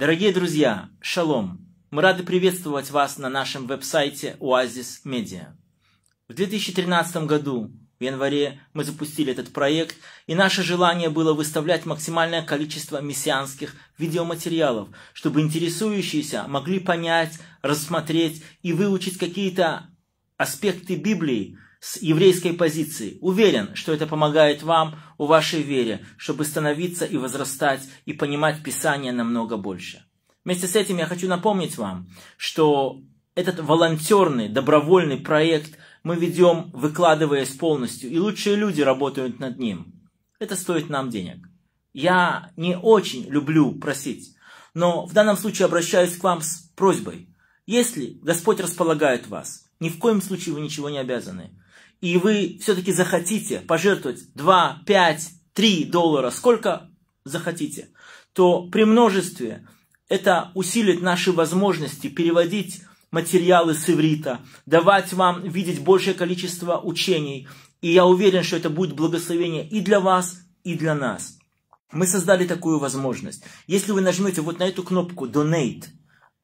Дорогие друзья, шалом! Мы рады приветствовать вас на нашем веб-сайте Oasis Media. В 2013 году, в январе, мы запустили этот проект, и наше желание было выставлять максимальное количество мессианских видеоматериалов, чтобы интересующиеся могли понять, рассмотреть и выучить какие-то аспекты Библии – с еврейской позиции. Уверен, что это помогает вам у вашей вере, чтобы становиться и возрастать, и понимать Писание намного больше. Вместе с этим я хочу напомнить вам, что этот волонтерный, добровольный проект мы ведем, выкладываясь полностью, и лучшие люди работают над ним. Это стоит нам денег. Я не очень люблю просить, но в данном случае обращаюсь к вам с просьбой. Если Господь располагает вас, ни в коем случае вы ничего не обязаны и вы все-таки захотите пожертвовать 2, 5, 3 доллара, сколько захотите, то при множестве это усилит наши возможности переводить материалы с иврита, давать вам видеть большее количество учений. И я уверен, что это будет благословение и для вас, и для нас. Мы создали такую возможность. Если вы нажмете вот на эту кнопку «Donate»,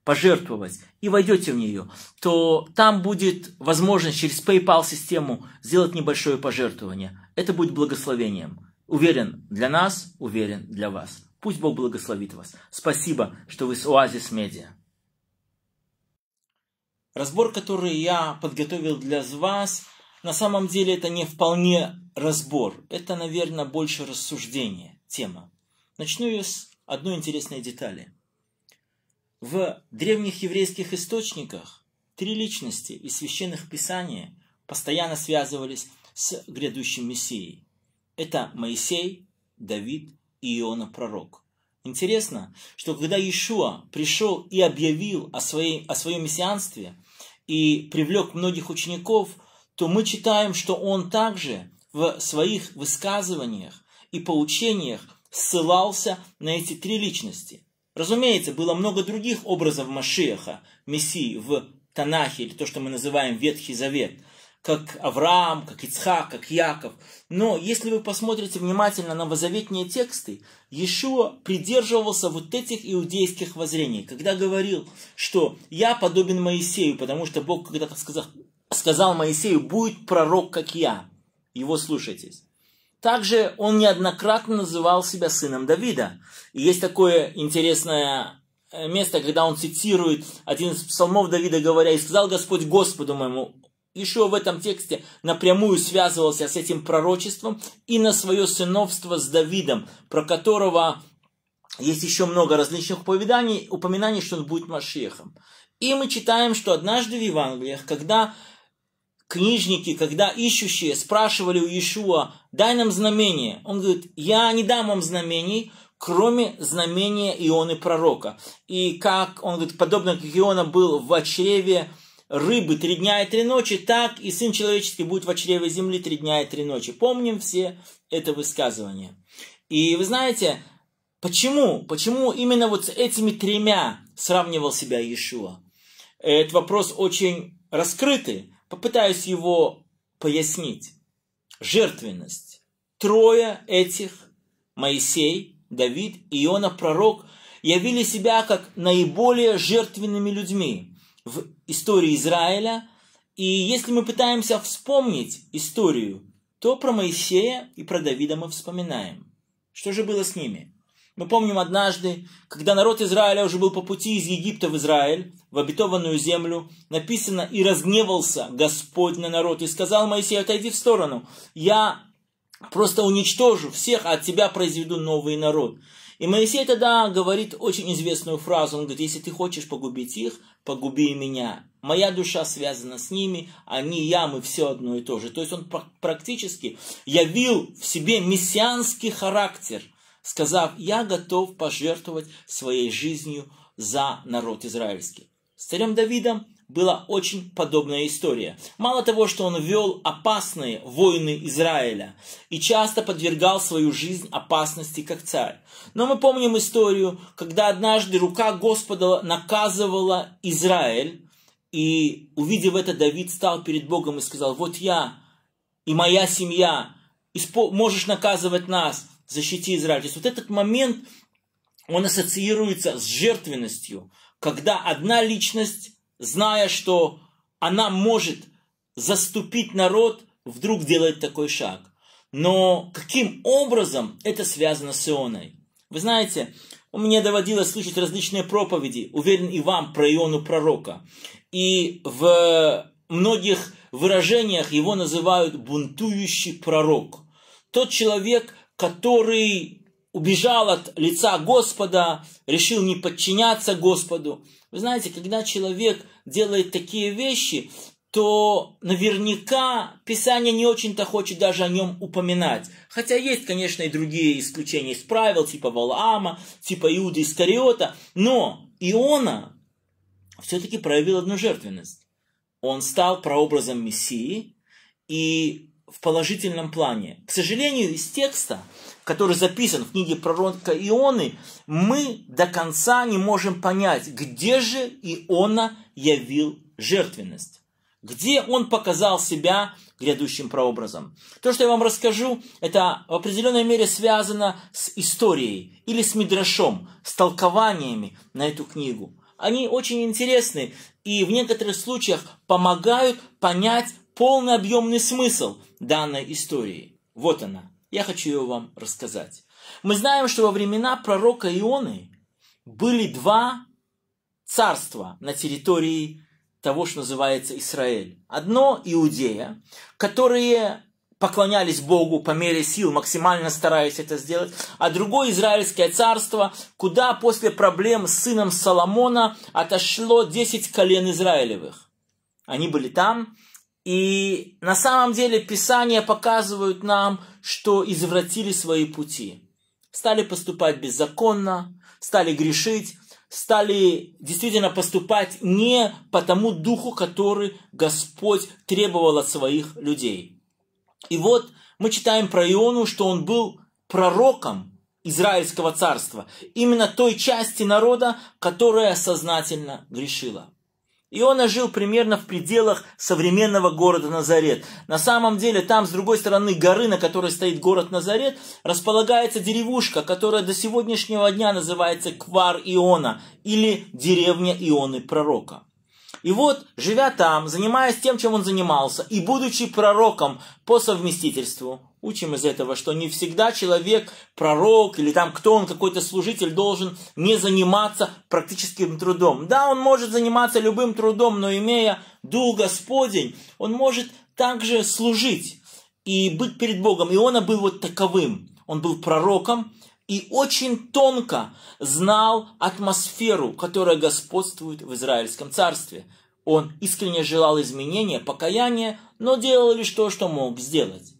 пожертвовать и войдете в нее, то там будет возможность через PayPal систему сделать небольшое пожертвование. Это будет благословением. Уверен для нас, уверен для вас. Пусть Бог благословит вас. Спасибо, что вы с Оазис Медиа. Разбор, который я подготовил для вас, на самом деле это не вполне разбор. Это, наверное, больше рассуждение, тема. Начну я с одной интересной детали. В древних еврейских источниках три личности из священных писаний постоянно связывались с грядущим Мессией. Это Моисей, Давид и Иона Пророк. Интересно, что когда Иешуа пришел и объявил о, своей, о своем мессианстве и привлек многих учеников, то мы читаем, что он также в своих высказываниях и поучениях ссылался на эти три личности. Разумеется, было много других образов Машеха, Мессии в Танахе, или то, что мы называем Ветхий Завет, как Авраам, как Ицхак, как Яков. Но если вы посмотрите внимательно на возоветные тексты, Иешуа придерживался вот этих иудейских воззрений, когда говорил, что «я подобен Моисею, потому что Бог когда-то сказал, сказал Моисею, будет пророк, как я». Его слушайтесь. Также он неоднократно называл себя сыном Давида. И есть такое интересное э, место, когда он цитирует один из псалмов Давида, говоря, «И сказал Господь Господу моему». Еще в этом тексте напрямую связывался с этим пророчеством и на свое сыновство с Давидом, про которого есть еще много различных упоминаний, упоминаний, что он будет Машехом. И мы читаем, что однажды в Евангелиях, когда книжники, когда ищущие спрашивали у Иешуа, дай нам знамение. Он говорит, я не дам вам знамений, кроме знамения Ионы Пророка. И как, он говорит, подобно как Иона был в чреве рыбы три дня и три ночи, так и Сын Человеческий будет в чреве земли три дня и три ночи. Помним все это высказывание. И вы знаете, почему? Почему именно вот с этими тремя сравнивал себя Иешуа? Этот вопрос очень раскрытый. Попытаюсь его пояснить. Жертвенность. Трое этих, Моисей, Давид и Иона Пророк, явили себя как наиболее жертвенными людьми в истории Израиля. И если мы пытаемся вспомнить историю, то про Моисея и про Давида мы вспоминаем. Что же было с ними? Мы помним однажды, когда народ Израиля уже был по пути из Египта в Израиль, в обетованную землю, написано «И разгневался Господь на народ, и сказал Моисею, отойди в сторону, я просто уничтожу всех, а от тебя произведу новый народ». И Моисей тогда говорит очень известную фразу, он говорит, если ты хочешь погубить их, погуби меня. Моя душа связана с ними, они, я, мы все одно и то же. То есть он практически явил в себе мессианский характер – сказав, я готов пожертвовать своей жизнью за народ израильский. С царем Давидом была очень подобная история. Мало того, что он вел опасные войны Израиля и часто подвергал свою жизнь опасности как царь. Но мы помним историю, когда однажды рука Господа наказывала Израиль, и увидев это, Давид стал перед Богом и сказал, вот я и моя семья, можешь наказывать нас, защити Израиль. То есть вот этот момент, он ассоциируется с жертвенностью, когда одна личность, зная, что она может заступить народ, вдруг делает такой шаг. Но каким образом это связано с Ионой? Вы знаете, у меня доводилось слышать различные проповеди, уверен и вам, про Иону пророка. И в многих выражениях его называют бунтующий пророк. Тот человек, который убежал от лица Господа, решил не подчиняться Господу. Вы знаете, когда человек делает такие вещи, то наверняка Писание не очень-то хочет даже о нем упоминать. Хотя есть, конечно, и другие исключения из правил, типа Валаама, типа Иуды Искариота, но Иона все-таки проявил одну жертвенность. Он стал прообразом Мессии, и в положительном плане. К сожалению, из текста, который записан в книге пророка Ионы, мы до конца не можем понять, где же Иона явил жертвенность. Где он показал себя грядущим прообразом? То, что я вам расскажу, это в определенной мере связано с историей или с мидрашом, с толкованиями на эту книгу. Они очень интересны и в некоторых случаях помогают понять полный объемный смысл данной истории. Вот она. Я хочу ее вам рассказать. Мы знаем, что во времена пророка Ионы были два царства на территории того, что называется Израиль. Одно – Иудея, которые поклонялись Богу по мере сил, максимально стараясь это сделать, а другое израильское царство, куда после проблем с сыном Соломона отошло 10 колен Израилевых. Они были там, и на самом деле Писания показывают нам, что извратили свои пути. Стали поступать беззаконно, стали грешить, стали действительно поступать не по тому духу, который Господь требовал от своих людей. И вот мы читаем про Иону, что он был пророком Израильского царства, именно той части народа, которая сознательно грешила. Иона жил примерно в пределах современного города Назарет. На самом деле там, с другой стороны горы, на которой стоит город Назарет, располагается деревушка, которая до сегодняшнего дня называется Квар Иона или деревня Ионы Пророка. И вот, живя там, занимаясь тем, чем он занимался, и будучи пророком по совместительству, учим из этого, что не всегда человек, пророк или там кто он, какой-то служитель, должен не заниматься практическим трудом. Да, он может заниматься любым трудом, но имея дух Господень, он может также служить и быть перед Богом. И он был вот таковым. Он был пророком, и очень тонко знал атмосферу, которая господствует в Израильском царстве. Он искренне желал изменения, покаяния, но делал лишь то, что мог сделать.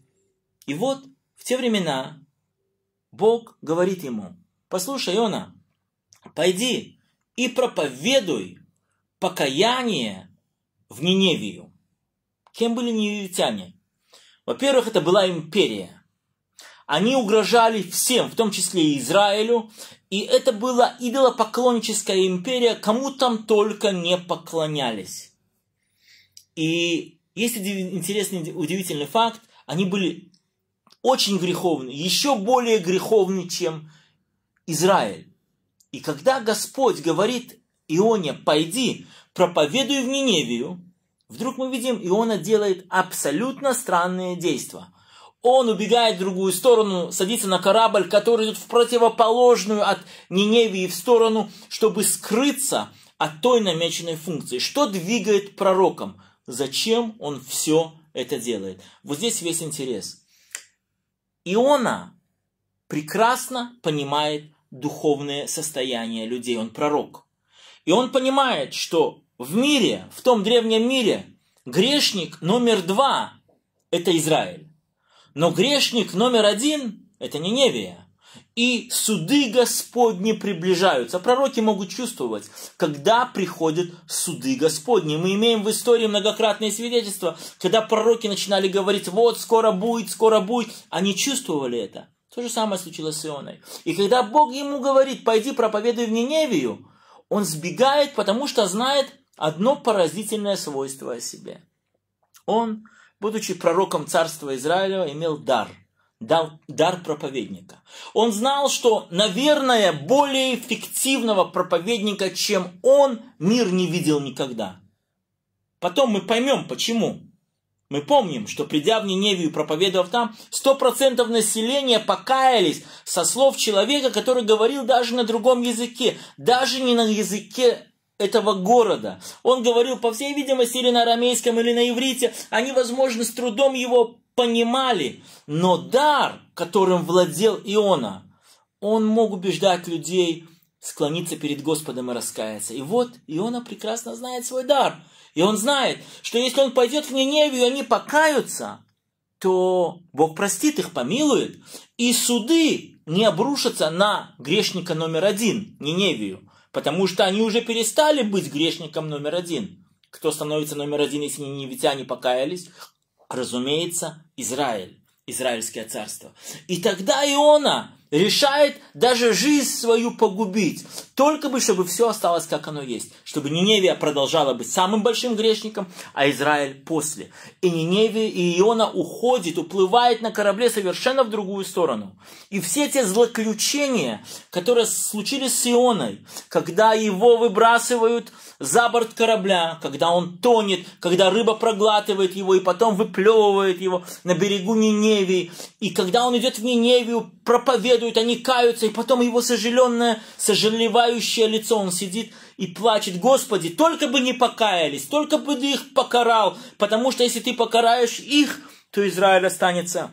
И вот в те времена Бог говорит ему, послушай, Иона, пойди и проповедуй покаяние в Ниневию. Кем были ниневитяне? Во-первых, это была империя. Они угрожали всем, в том числе и Израилю, и это была идолопоклонническая империя, кому там только не поклонялись. И есть интересный, удивительный факт, они были очень греховны, еще более греховны, чем Израиль. И когда Господь говорит Ионе, пойди, проповедуй в Ниневию, вдруг мы видим, Иона делает абсолютно странные действия он убегает в другую сторону, садится на корабль, который идет в противоположную от Ниневии в сторону, чтобы скрыться от той намеченной функции. Что двигает пророком? Зачем он все это делает? Вот здесь весь интерес. Иона прекрасно понимает духовное состояние людей. Он пророк. И он понимает, что в мире, в том древнем мире, грешник номер два – это Израиль. Но грешник номер один – это Ниневия. И суды Господни приближаются. Пророки могут чувствовать, когда приходят суды Господни. Мы имеем в истории многократные свидетельства, когда пророки начинали говорить, вот скоро будет, скоро будет. Они чувствовали это. То же самое случилось с Ионой. И когда Бог ему говорит, пойди проповедуй в Ниневию, он сбегает, потому что знает одно поразительное свойство о себе. Он будучи пророком царства Израиля, имел дар, дал дар проповедника. Он знал, что, наверное, более эффективного проповедника, чем он, мир не видел никогда. Потом мы поймем, почему. Мы помним, что придя в Ниневию, проповедовав там, 100% населения покаялись со слов человека, который говорил даже на другом языке, даже не на языке этого города. Он говорил, по всей видимости, или на арамейском, или на иврите. Они, возможно, с трудом его понимали. Но дар, которым владел Иона, он мог убеждать людей склониться перед Господом и раскаяться. И вот Иона прекрасно знает свой дар. И он знает, что если он пойдет в Ниневию, и они покаются, то Бог простит их, помилует. И суды не обрушатся на грешника номер один, Ниневию. Потому что они уже перестали быть грешником номер один. Кто становится номер один, если не невитяне покаялись? Разумеется, Израиль, Израильское царство. И тогда Иона решает даже жизнь свою погубить. Только бы, чтобы все осталось, как оно есть. Чтобы Ниневия продолжала быть самым большим грешником, а Израиль после. И Ниневия, и Иона уходит, уплывает на корабле совершенно в другую сторону. И все те злоключения, которые случились с Ионой, когда его выбрасывают за борт корабля, когда он тонет, когда рыба проглатывает его и потом выплевывает его на берегу Ниневии, и когда он идет в Ниневию, проповедуют, они каются, и потом его сожаленное, сожалевает пылающее лицо, он сидит и плачет, Господи, только бы не покаялись, только бы ты их покарал, потому что если ты покараешь их, то Израиль останется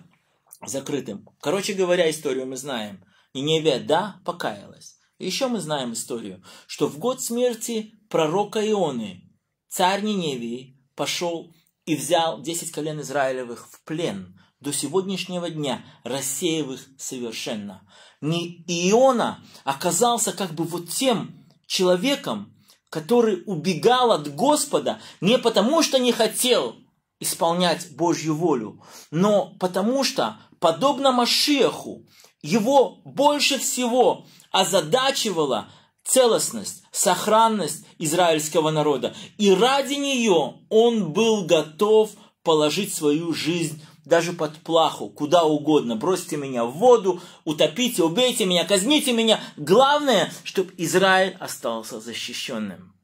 закрытым. Короче говоря, историю мы знаем. Ниневия, да, покаялась. Еще мы знаем историю, что в год смерти пророка Ионы царь Ниневии пошел и взял десять колен Израилевых в плен, до сегодняшнего дня рассеяв их совершенно. Не Иона оказался как бы вот тем человеком, который убегал от Господа не потому, что не хотел исполнять Божью волю, но потому что, подобно Машеху, его больше всего озадачивала целостность, сохранность израильского народа. И ради нее он был готов положить свою жизнь даже под плаху, куда угодно. Бросьте меня в воду, утопите, убейте меня, казните меня. Главное, чтобы Израиль остался защищенным.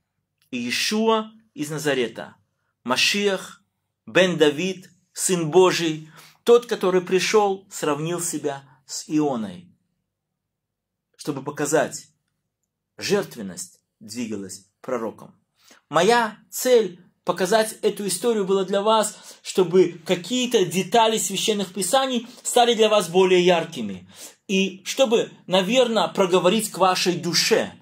И Иешуа из Назарета, Машиах, Бен Давид, Сын Божий, тот, который пришел, сравнил себя с Ионой, чтобы показать жертвенность двигалась пророком. Моя цель показать эту историю была для вас, чтобы какие-то детали священных писаний стали для вас более яркими. И чтобы, наверное, проговорить к вашей душе.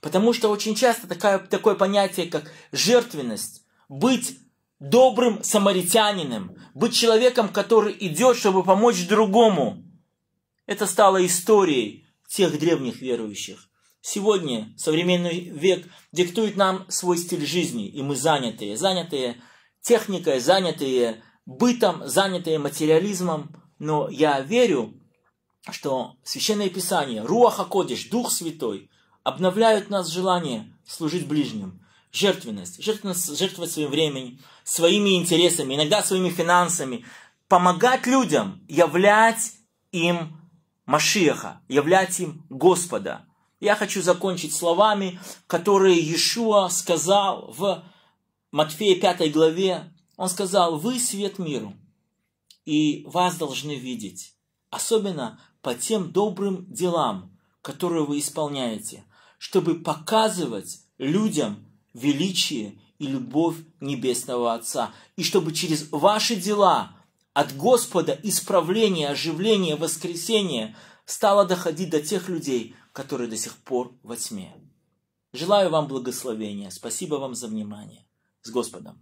Потому что очень часто такое, такое понятие, как жертвенность, быть добрым самаритянином, быть человеком, который идет, чтобы помочь другому, это стало историей тех древних верующих. Сегодня современный век диктует нам свой стиль жизни, и мы занятые, занятые техникой, занятые бытом, занятые материализмом. Но я верю, что Священное Писание, Руаха Кодиш, Дух Святой, обновляют нас желание служить ближним, жертвенность, жертвенность жертвовать своим временем, своими интересами, иногда своими финансами, помогать людям, являть им Машиаха, являть им Господа. Я хочу закончить словами, которые Иешуа сказал в Матфея 5 главе. Он сказал, вы свет миру, и вас должны видеть, особенно по тем добрым делам, которые вы исполняете, чтобы показывать людям величие и любовь Небесного Отца, и чтобы через ваши дела от Господа исправление, оживление, воскресение – стала доходить до тех людей, которые до сих пор во тьме. Желаю вам благословения. Спасибо вам за внимание. С Господом!